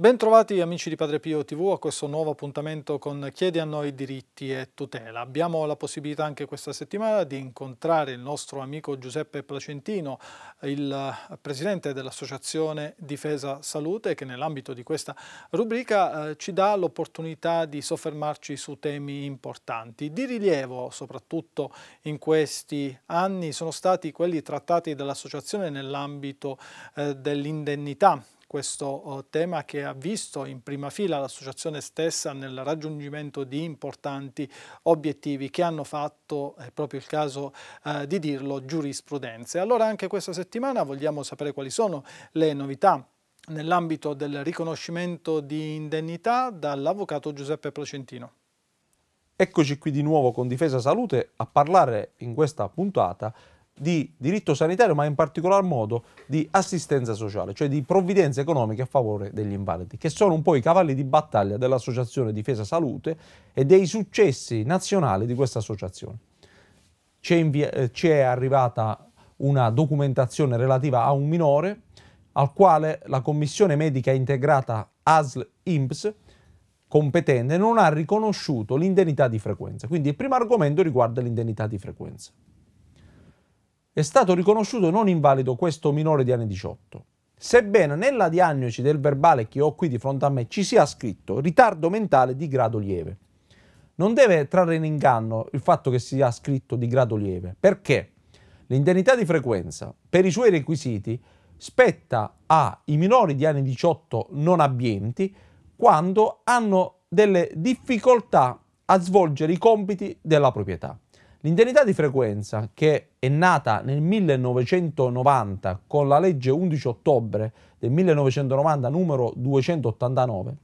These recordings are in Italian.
Bentrovati amici di Padre Pio TV a questo nuovo appuntamento con Chiedi a noi diritti e tutela. Abbiamo la possibilità anche questa settimana di incontrare il nostro amico Giuseppe Placentino, il eh, presidente dell'Associazione Difesa Salute che nell'ambito di questa rubrica eh, ci dà l'opportunità di soffermarci su temi importanti. Di rilievo soprattutto in questi anni sono stati quelli trattati dall'Associazione nell'ambito eh, dell'indennità questo oh, tema che ha visto in prima fila l'associazione stessa nel raggiungimento di importanti obiettivi che hanno fatto, è proprio il caso eh, di dirlo, giurisprudenze. Allora anche questa settimana vogliamo sapere quali sono le novità nell'ambito del riconoscimento di indennità dall'avvocato Giuseppe Placentino. Eccoci qui di nuovo con Difesa Salute a parlare in questa puntata di diritto sanitario, ma in particolar modo di assistenza sociale, cioè di provvidenze economiche a favore degli invalidi, che sono un po' i cavalli di battaglia dell'Associazione Difesa Salute e dei successi nazionali di questa associazione. Ci è eh, arrivata una documentazione relativa a un minore al quale la Commissione Medica Integrata ASL-IMPS competente non ha riconosciuto l'indennità di frequenza. Quindi il primo argomento riguarda l'indennità di frequenza è stato riconosciuto non invalido questo minore di anni 18. Sebbene nella diagnosi del verbale che ho qui di fronte a me ci sia scritto ritardo mentale di grado lieve. Non deve trarre in inganno il fatto che sia scritto di grado lieve, perché l'indennità di frequenza, per i suoi requisiti, spetta ai minori di anni 18 non abbienti quando hanno delle difficoltà a svolgere i compiti della proprietà. L'indennità di frequenza, che è nata nel 1990 con la legge 11 ottobre del 1990 numero 289,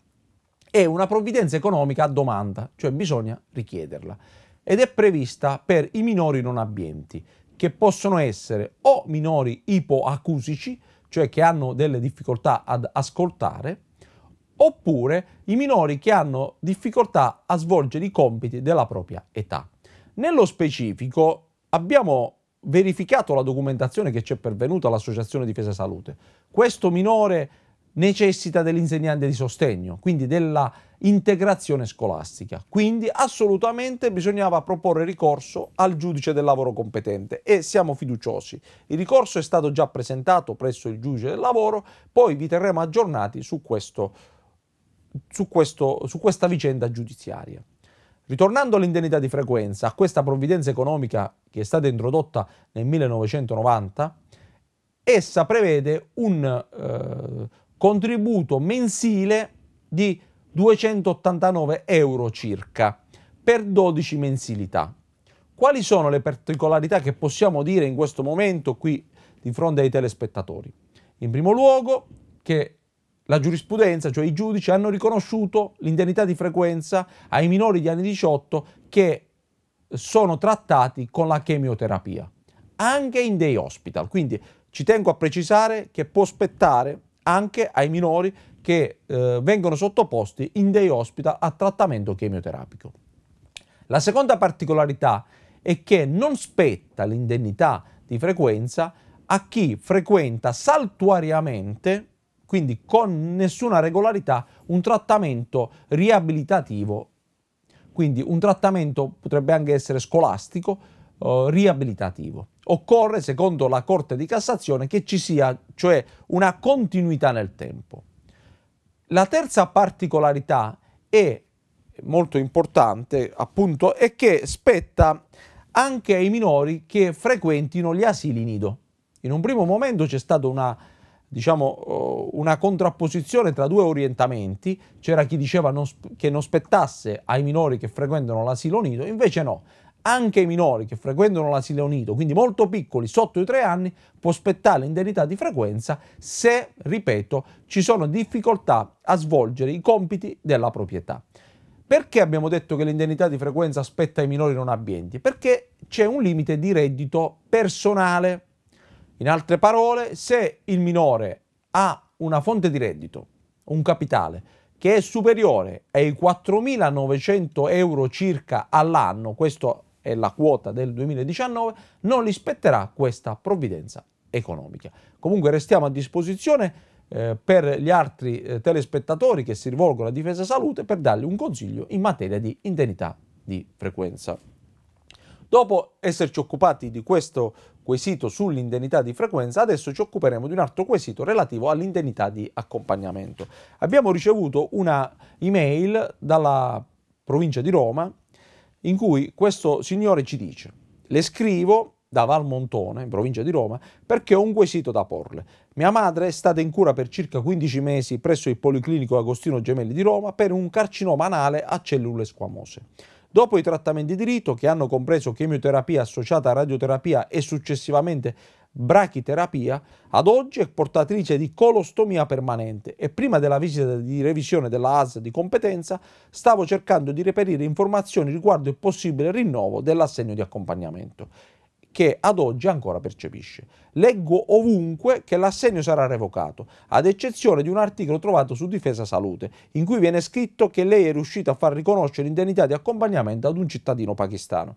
è una provvidenza economica a domanda, cioè bisogna richiederla, ed è prevista per i minori non abbienti, che possono essere o minori ipoacusici, cioè che hanno delle difficoltà ad ascoltare, oppure i minori che hanno difficoltà a svolgere i compiti della propria età. Nello specifico abbiamo verificato la documentazione che ci è pervenuta all'Associazione Difesa Salute. Questo minore necessita dell'insegnante di sostegno, quindi della integrazione scolastica. Quindi assolutamente bisognava proporre ricorso al giudice del lavoro competente e siamo fiduciosi. Il ricorso è stato già presentato presso il giudice del lavoro, poi vi terremo aggiornati su, questo, su, questo, su questa vicenda giudiziaria. Ritornando all'indennità di frequenza, a questa provvidenza economica che è stata introdotta nel 1990, essa prevede un eh, contributo mensile di 289 euro circa per 12 mensilità. Quali sono le particolarità che possiamo dire in questo momento qui di fronte ai telespettatori? In primo luogo che la giurisprudenza, cioè i giudici, hanno riconosciuto l'indennità di frequenza ai minori di anni 18 che sono trattati con la chemioterapia, anche in dei hospital. Quindi ci tengo a precisare che può spettare anche ai minori che eh, vengono sottoposti in dei hospital a trattamento chemioterapico. La seconda particolarità è che non spetta l'indennità di frequenza a chi frequenta saltuariamente quindi con nessuna regolarità, un trattamento riabilitativo. Quindi un trattamento potrebbe anche essere scolastico, eh, riabilitativo. Occorre, secondo la Corte di Cassazione, che ci sia cioè una continuità nel tempo. La terza particolarità è molto importante, appunto, è che spetta anche ai minori che frequentino gli asili nido. In un primo momento c'è stata una diciamo, eh, una contrapposizione tra due orientamenti, c'era chi diceva non, che non spettasse ai minori che frequentano l'asilo nido, invece no, anche ai minori che frequentano l'asilo nido, quindi molto piccoli, sotto i tre anni, può spettare l'indennità di frequenza se, ripeto, ci sono difficoltà a svolgere i compiti della proprietà. Perché abbiamo detto che l'indennità di frequenza spetta ai minori non abbienti? Perché c'è un limite di reddito personale in altre parole, se il minore ha una fonte di reddito, un capitale, che è superiore ai 4.900 euro circa all'anno, questa è la quota del 2019, non gli spetterà questa provvidenza economica. Comunque restiamo a disposizione eh, per gli altri eh, telespettatori che si rivolgono a Difesa Salute per dargli un consiglio in materia di indennità di frequenza. Dopo esserci occupati di questo quesito sull'indennità di frequenza, adesso ci occuperemo di un altro quesito relativo all'indennità di accompagnamento. Abbiamo ricevuto una email dalla provincia di Roma in cui questo signore ci dice le scrivo da Valmontone, in provincia di Roma, perché ho un quesito da porle. Mia madre è stata in cura per circa 15 mesi presso il Policlinico Agostino Gemelli di Roma per un carcinoma anale a cellule squamose. Dopo i trattamenti di rito, che hanno compreso chemioterapia associata a radioterapia e successivamente brachiterapia, ad oggi è portatrice di colostomia permanente e prima della visita di revisione della AS di competenza stavo cercando di reperire informazioni riguardo il possibile rinnovo dell'assegno di accompagnamento che ad oggi ancora percepisce. Leggo ovunque che l'assegno sarà revocato, ad eccezione di un articolo trovato su Difesa Salute, in cui viene scritto che lei è riuscita a far riconoscere l'indennità di accompagnamento ad un cittadino pakistano.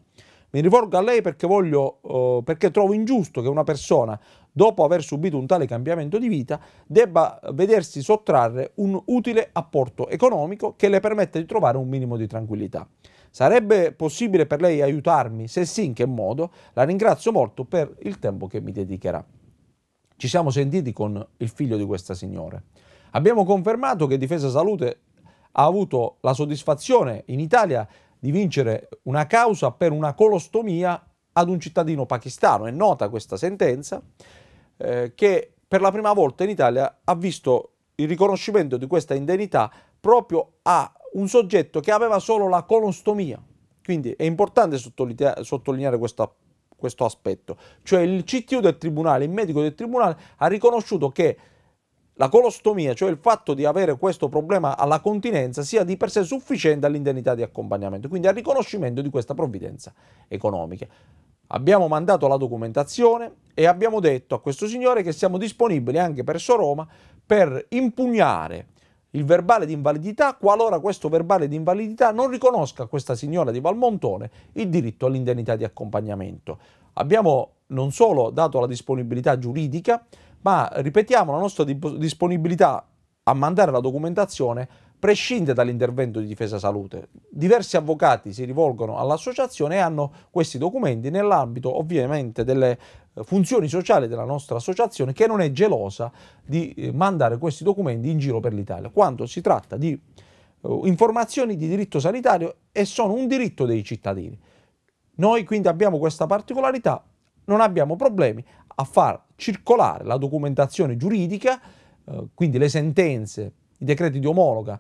Mi rivolgo a lei perché, voglio, eh, perché trovo ingiusto che una persona, dopo aver subito un tale cambiamento di vita, debba vedersi sottrarre un utile apporto economico che le permette di trovare un minimo di tranquillità. Sarebbe possibile per lei aiutarmi? Se sì, in che modo? La ringrazio molto per il tempo che mi dedicherà. Ci siamo sentiti con il figlio di questa signora. Abbiamo confermato che Difesa Salute ha avuto la soddisfazione in Italia di vincere una causa per una colostomia ad un cittadino pakistano. È nota questa sentenza eh, che per la prima volta in Italia ha visto il riconoscimento di questa indennità proprio a un soggetto che aveva solo la colostomia. Quindi è importante sottolineare questo, questo aspetto. Cioè il CTU del tribunale, il medico del tribunale, ha riconosciuto che la colostomia, cioè il fatto di avere questo problema alla continenza, sia di per sé sufficiente all'indennità di accompagnamento, quindi al riconoscimento di questa provvidenza economica. Abbiamo mandato la documentazione e abbiamo detto a questo signore che siamo disponibili anche presso Roma per impugnare il verbale di invalidità qualora questo verbale di invalidità non riconosca a questa signora di Valmontone il diritto all'indennità di accompagnamento. Abbiamo non solo dato la disponibilità giuridica, ma ripetiamo la nostra disponibilità a mandare la documentazione prescinde dall'intervento di difesa salute. Diversi avvocati si rivolgono all'associazione e hanno questi documenti nell'ambito ovviamente delle funzioni sociali della nostra associazione che non è gelosa di eh, mandare questi documenti in giro per l'Italia, quando si tratta di eh, informazioni di diritto sanitario e sono un diritto dei cittadini. Noi quindi abbiamo questa particolarità, non abbiamo problemi a far circolare la documentazione giuridica, eh, quindi le sentenze, i decreti di omologa,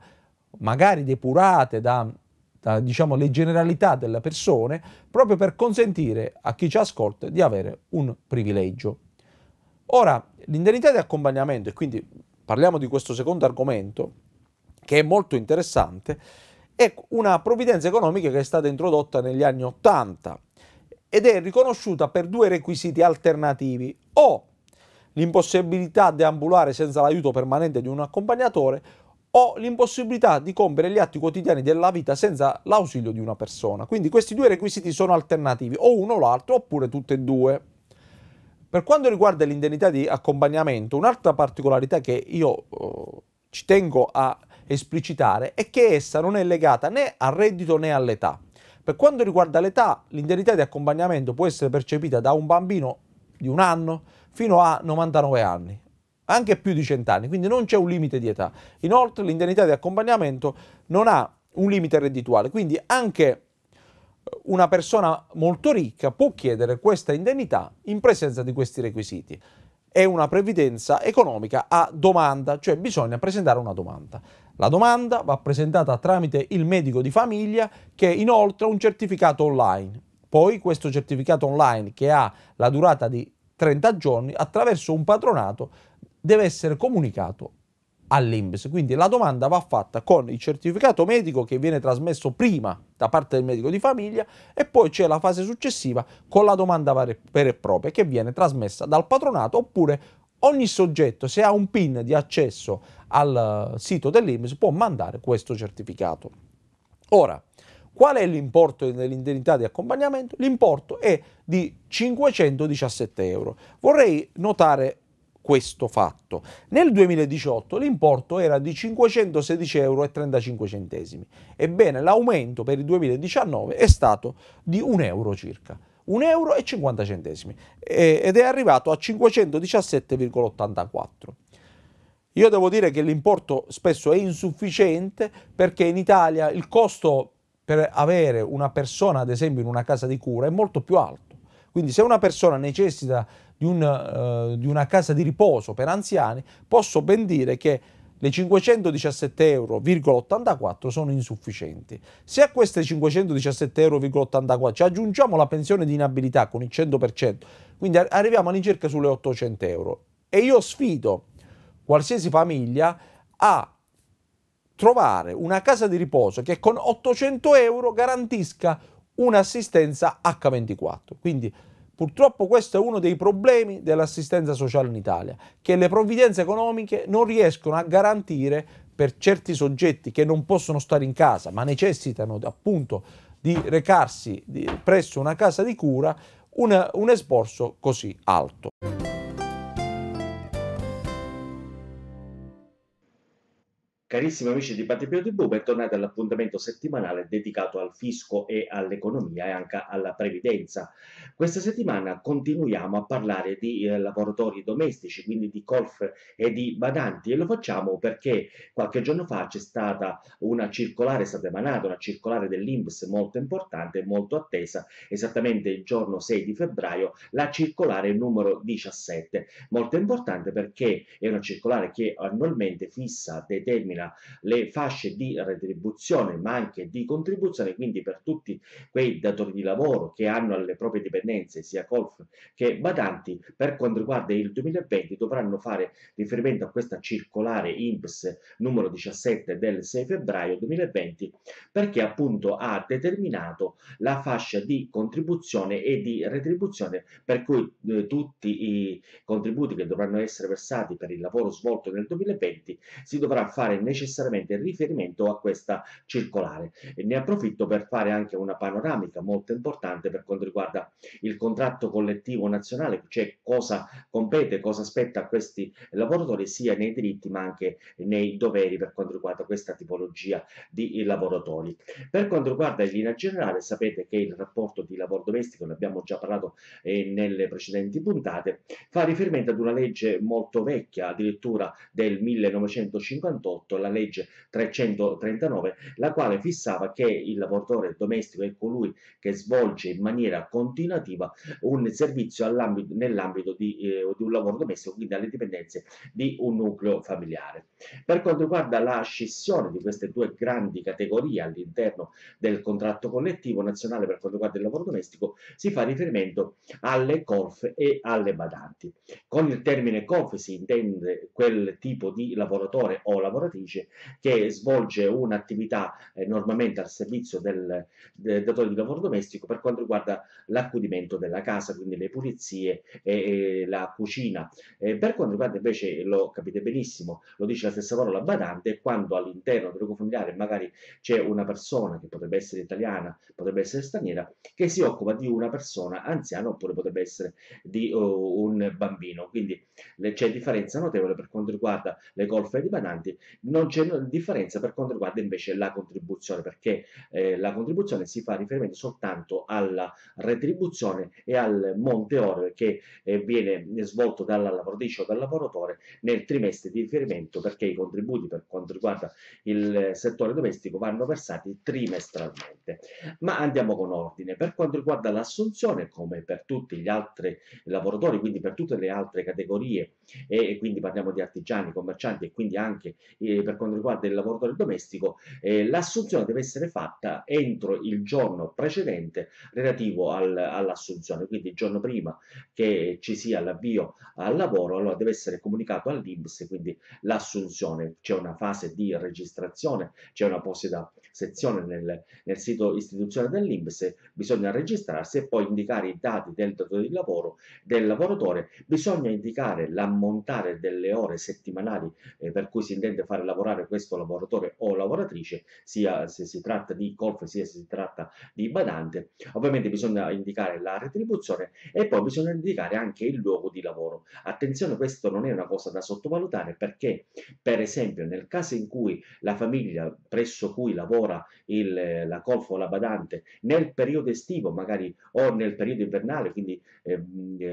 magari depurate da diciamo, le generalità delle persone, proprio per consentire a chi ci ascolta di avere un privilegio. Ora, l'indennità di accompagnamento, e quindi parliamo di questo secondo argomento, che è molto interessante, è una provvidenza economica che è stata introdotta negli anni Ottanta ed è riconosciuta per due requisiti alternativi, o l'impossibilità di ambulare senza l'aiuto permanente di un accompagnatore, o l'impossibilità di compiere gli atti quotidiani della vita senza l'ausilio di una persona. Quindi questi due requisiti sono alternativi, o uno o l'altro, oppure tutte e due. Per quanto riguarda l'indennità di accompagnamento, un'altra particolarità che io eh, ci tengo a esplicitare è che essa non è legata né al reddito né all'età. Per quanto riguarda l'età, l'indennità di accompagnamento può essere percepita da un bambino di un anno fino a 99 anni anche più di 100 anni, quindi non c'è un limite di età. Inoltre l'indennità di accompagnamento non ha un limite reddituale, quindi anche eh, una persona molto ricca può chiedere questa indennità in presenza di questi requisiti. È una previdenza economica a domanda, cioè bisogna presentare una domanda. La domanda va presentata tramite il medico di famiglia che inoltre un certificato online. Poi questo certificato online che ha la durata di 30 giorni attraverso un patronato deve essere comunicato all'INPS. Quindi la domanda va fatta con il certificato medico che viene trasmesso prima da parte del medico di famiglia e poi c'è la fase successiva con la domanda vera e propria che viene trasmessa dal patronato oppure ogni soggetto se ha un PIN di accesso al sito dell'INPS può mandare questo certificato. Ora, qual è l'importo dell'indennità di accompagnamento? L'importo è di 517 euro. Vorrei notare questo fatto. Nel 2018 l'importo era di 516,35 euro. Ebbene, l'aumento per il 2019 è stato di 1 euro circa. 1,50 euro e 50 centesimi ed è arrivato a 517,84. Io devo dire che l'importo spesso è insufficiente perché in Italia il costo per avere una persona, ad esempio, in una casa di cura è molto più alto. Quindi se una persona necessita di, un, uh, di una casa di riposo per anziani, posso ben dire che le 517,84 euro sono insufficienti. Se a queste 517,84 euro ci aggiungiamo la pensione di inabilità con il 100%, quindi arriviamo all'incirca sulle 800 euro. E io sfido qualsiasi famiglia a trovare una casa di riposo che con 800 euro garantisca un'assistenza H24. Quindi Purtroppo questo è uno dei problemi dell'assistenza sociale in Italia, che le provvidenze economiche non riescono a garantire per certi soggetti che non possono stare in casa, ma necessitano appunto di recarsi presso una casa di cura, un, un esborso così alto. Carissimi amici di Patipio TV, bentornati all'appuntamento settimanale dedicato al fisco e all'economia e anche alla previdenza. Questa settimana continuiamo a parlare di eh, lavoratori domestici, quindi di colf e di badanti e lo facciamo perché qualche giorno fa c'è stata una circolare, è stata emanata una circolare dell'Inps molto importante e molto attesa, esattamente il giorno 6 di febbraio, la circolare numero 17. Molto importante perché è una circolare che annualmente fissa, determina determina le fasce di retribuzione ma anche di contribuzione, quindi per tutti quei datori di lavoro che hanno le proprie dipendenze sia Colf che Badanti, per quanto riguarda il 2020 dovranno fare riferimento a questa circolare IMPS numero 17 del 6 febbraio 2020 perché appunto ha determinato la fascia di contribuzione e di retribuzione per cui eh, tutti i contributi che dovranno essere versati per il lavoro svolto nel 2020 si dovrà fare nel necessariamente riferimento a questa circolare. E ne approfitto per fare anche una panoramica molto importante per quanto riguarda il contratto collettivo nazionale, cioè cosa compete, cosa spetta a questi lavoratori sia nei diritti ma anche nei doveri per quanto riguarda questa tipologia di lavoratori. Per quanto riguarda in linea generale sapete che il rapporto di lavoro domestico, ne abbiamo già parlato eh, nelle precedenti puntate, fa riferimento ad una legge molto vecchia, addirittura del 1958, la legge 339, la quale fissava che il lavoratore domestico è colui che svolge in maniera continuativa un servizio nell'ambito di, eh, di un lavoro domestico, quindi alle dipendenze di un nucleo familiare. Per quanto riguarda la scissione di queste due grandi categorie all'interno del contratto collettivo nazionale per quanto riguarda il lavoro domestico, si fa riferimento alle colf e alle badanti. Con il termine colf si intende quel tipo di lavoratore o lavoratrice che svolge un'attività eh, normalmente al servizio del, del datore di lavoro domestico per quanto riguarda l'accudimento della casa, quindi le pulizie e, e la cucina. Eh, per quanto riguarda invece, lo capite benissimo, lo dice la stessa parola badante quando all'interno del gruppo familiare magari c'è una persona che potrebbe essere italiana, potrebbe essere straniera, che si occupa di una persona anziana oppure potrebbe essere di uh, un bambino. Quindi c'è differenza notevole per quanto riguarda le golfe di badanti, non c'è differenza per quanto riguarda invece la contribuzione, perché eh, la contribuzione si fa riferimento soltanto alla retribuzione e al monte ore che eh, viene svolto dalla lavoratrice o dal lavoratore nel trimestre di riferimento per perché i contributi per quanto riguarda il settore domestico vanno versati trimestralmente. Ma andiamo con ordine. Per quanto riguarda l'assunzione, come per tutti gli altri lavoratori, quindi per tutte le altre categorie, e, quindi parliamo di artigiani, commercianti e quindi anche per quanto riguarda il lavoratore domestico, eh, l'assunzione deve essere fatta entro il giorno precedente relativo all'assunzione, quindi il giorno prima che ci sia l'avvio al lavoro, allora deve essere comunicato all'Inps, quindi l'assunzione discussione, c'è una fase di registrazione, c'è una apposita sezione nel, nel sito istituzionale dell'Inps, bisogna registrarsi e poi indicare i dati del datore di lavoro del lavoratore, bisogna indicare l'ammontare delle ore settimanali eh, per cui si intende fare lavorare questo lavoratore o lavoratrice, sia se si tratta di colf sia se si tratta di badante, ovviamente bisogna indicare la retribuzione e poi bisogna indicare anche il luogo di lavoro. Attenzione, questo non è una cosa da sottovalutare perché per esempio, nel caso in cui la famiglia presso cui lavora il, la colfa o la badante nel periodo estivo, magari o nel periodo invernale, quindi eh,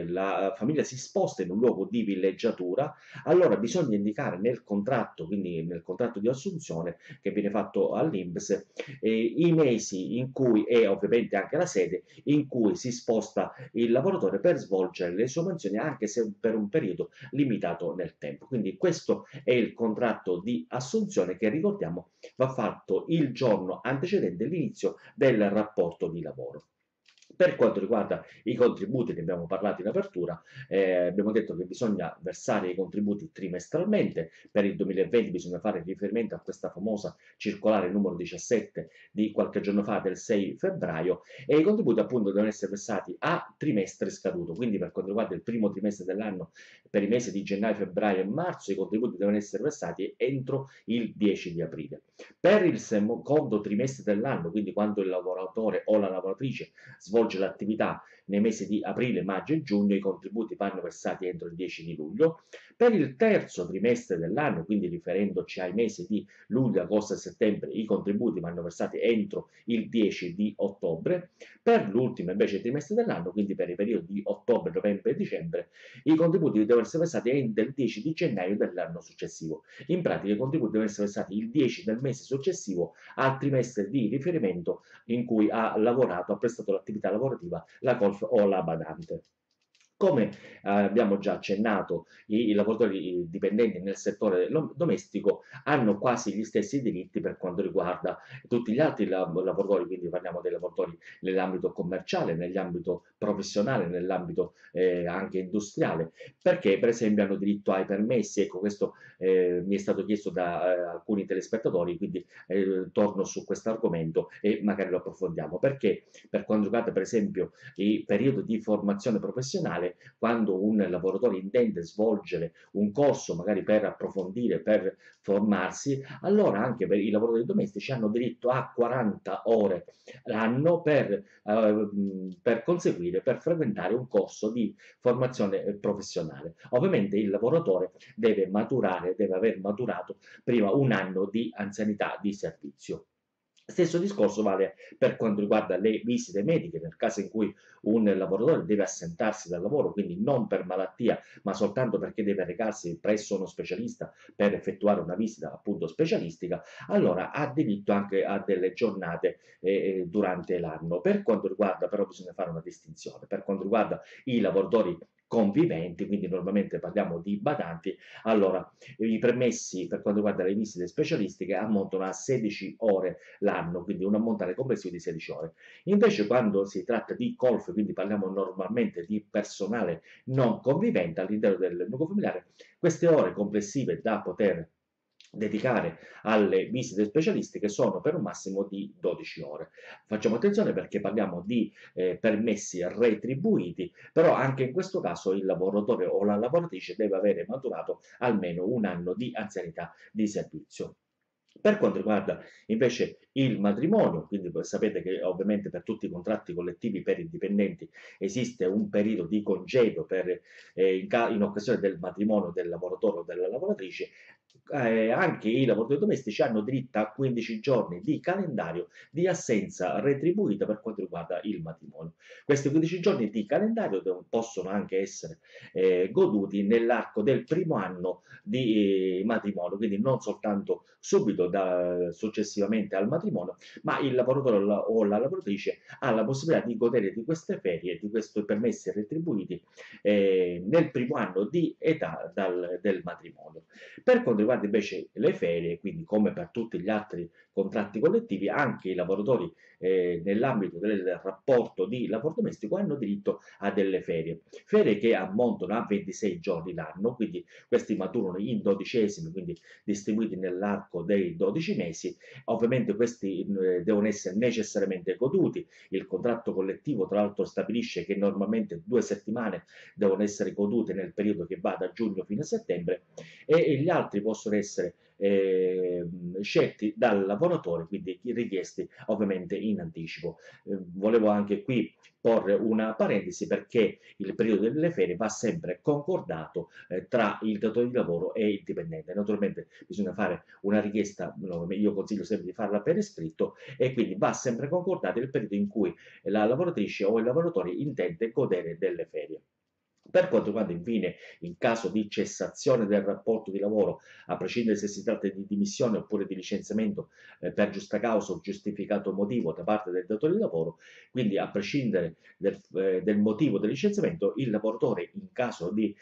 la famiglia si sposta in un luogo di villeggiatura, allora bisogna indicare nel contratto, quindi nel contratto di assunzione che viene fatto all'Inps, eh, i mesi in cui e ovviamente anche la sede in cui si sposta il lavoratore per svolgere le sue mansioni anche se per un periodo limitato nel tempo. Quindi questo è il contratto di assunzione che ricordiamo va fatto il giorno antecedente all'inizio del rapporto di lavoro. Per quanto riguarda i contributi, ne abbiamo parlato in apertura, eh, abbiamo detto che bisogna versare i contributi trimestralmente, per il 2020 bisogna fare riferimento a questa famosa circolare numero 17 di qualche giorno fa del 6 febbraio e i contributi appunto devono essere versati a trimestre scaduto, quindi per quanto riguarda il primo trimestre dell'anno, per i mesi di gennaio, febbraio e marzo, i contributi devono essere versati entro il 10 di aprile. Per il secondo trimestre dell'anno, quindi quando il lavoratore o la lavoratrice svolge svolge l'attività nei mesi di aprile, maggio e giugno, i contributi vanno versati entro il 10 di luglio. Per il terzo trimestre dell'anno, quindi riferendoci ai mesi di luglio, agosto e settembre, i contributi vanno versati entro il 10 di ottobre. Per l'ultimo invece trimestre dell'anno, quindi per i periodi di ottobre, novembre e dicembre, i contributi devono essere versati entro il 10 di gennaio dell'anno successivo. In pratica i contributi devono essere versati il 10 del mese successivo al trimestre di riferimento in cui ha lavorato, ha prestato l'attività lavorativa, la colf o la badante. Come eh, abbiamo già accennato, i, i lavoratori dipendenti nel settore domestico hanno quasi gli stessi diritti per quanto riguarda tutti gli altri lavoratori, quindi parliamo dei lavoratori nell'ambito commerciale, nell'ambito professionale, nell'ambito eh, anche industriale, perché per esempio hanno diritto ai permessi, ecco questo eh, mi è stato chiesto da eh, alcuni telespettatori, quindi eh, torno su questo argomento e magari lo approfondiamo, perché per quanto riguarda per esempio i periodi di formazione professionale, fare quando un lavoratore intende svolgere un corso, magari per approfondire, per formarsi, allora anche per i lavoratori domestici hanno diritto a 40 ore l'anno per, eh, per conseguire, per frequentare un corso di formazione eh, professionale. Ovviamente il lavoratore deve maturare, deve aver maturato prima un anno di anzianità di servizio. Stesso discorso vale per quanto riguarda le visite mediche, nel caso in cui un lavoratore deve assentarsi dal lavoro, quindi non per malattia, ma soltanto perché deve recarsi presso uno specialista per effettuare una visita appunto specialistica, allora ha diritto anche a delle giornate eh, eh durante l'anno. Per quanto riguarda, però bisogna fare una distinzione, per quanto riguarda i lavoratori conviventi, quindi normalmente parliamo di badanti, allora i permessi per quanto riguarda le visite specialistiche ammontano a 16 ore l'anno, quindi un ammontare complessivo di 16 ore. Invece quando si tratta di colf, quindi parliamo normalmente di personale non convivente all'interno del nucleo familiare, queste ore complessive da poter dedicare alle visite specialistiche sono per un massimo di 12 ore. Facciamo attenzione perché parliamo di eh, permessi retribuiti, però anche in questo caso il lavoratore o la lavoratrice deve avere maturato almeno un anno di anzianità di servizio. Per quanto riguarda invece il matrimonio, quindi sapete che ovviamente per tutti i contratti collettivi per i dipendenti esiste un periodo di congedo per, eh, in, in, occasione del matrimonio del lavoratore o della lavoratrice, eh, anche i lavoratori domestici hanno diritto a 15 giorni di calendario di assenza retribuita per quanto riguarda il matrimonio. Questi 15 giorni di calendario possono anche essere eh, goduti nell'arco del primo anno di eh, matrimonio, quindi non soltanto subito da, successivamente al matrimonio, matrimonio, ma il lavoratore o la lavoratrice ha la possibilità di godere di queste ferie, di questi permessi retribuiti eh, nel primo anno di età dal, del matrimonio. Per quanto riguarda invece le ferie, quindi come per tutti gli altri contratti collettivi, anche i lavoratori eh, nell'ambito del rapporto di lavoro domestico hanno diritto a delle ferie, ferie che ammontano a 26 giorni l'anno, quindi questi maturano in dodicesimi, quindi distribuiti nell'arco dei 12 mesi. Ovviamente questi questi eh, devono essere necessariamente goduti. Il contratto collettivo, tra l'altro, stabilisce che normalmente due settimane devono essere godute nel periodo che va da giugno fino a settembre e, e gli altri possono essere eh, scelti dal lavoratore, quindi richiesti ovviamente in anticipo. Eh, volevo anche qui porre una parentesi perché il periodo delle ferie va sempre concordato eh, tra il datore di lavoro e il dipendente. Naturalmente bisogna fare una richiesta, io consiglio sempre di farla per iscritto e quindi va sempre concordato il periodo in cui la lavoratrice o il lavoratore intende godere delle ferie. Per quanto riguarda infine in caso di cessazione del rapporto di lavoro, a prescindere se si tratta di dimissione oppure di licenziamento eh, per giusta causa o giustificato motivo da parte del datore di lavoro, quindi a prescindere del, eh, del motivo del licenziamento, il lavoratore in caso di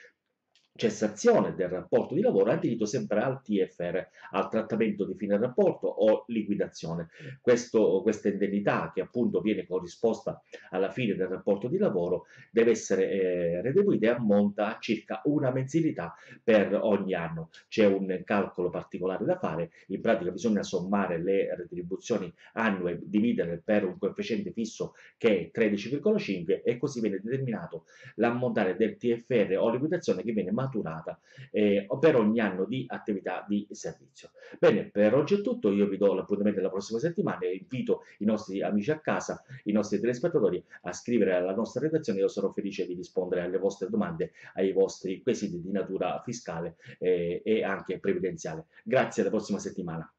cessazione del rapporto di lavoro ha diritto sempre al TFR, al trattamento di fine rapporto o liquidazione. Questo, questa indennità che appunto viene corrisposta alla fine del rapporto di lavoro deve essere eh, retribuita e ammonta a circa una mensilità per ogni anno. C'è un calcolo particolare da fare, in pratica bisogna sommare le retribuzioni annue, dividere per un coefficiente fisso che è 13,5 e così viene determinato l'ammontare del TFR o liquidazione che viene mantenuto maturata eh, per ogni anno di attività di servizio. Bene, per oggi è tutto, io vi do l'appuntamento la prossima settimana e invito i nostri amici a casa, i nostri telespettatori a scrivere alla nostra redazione, io sarò felice di rispondere alle vostre domande, ai vostri quesiti di natura fiscale eh, e anche previdenziale. Grazie, alla prossima settimana.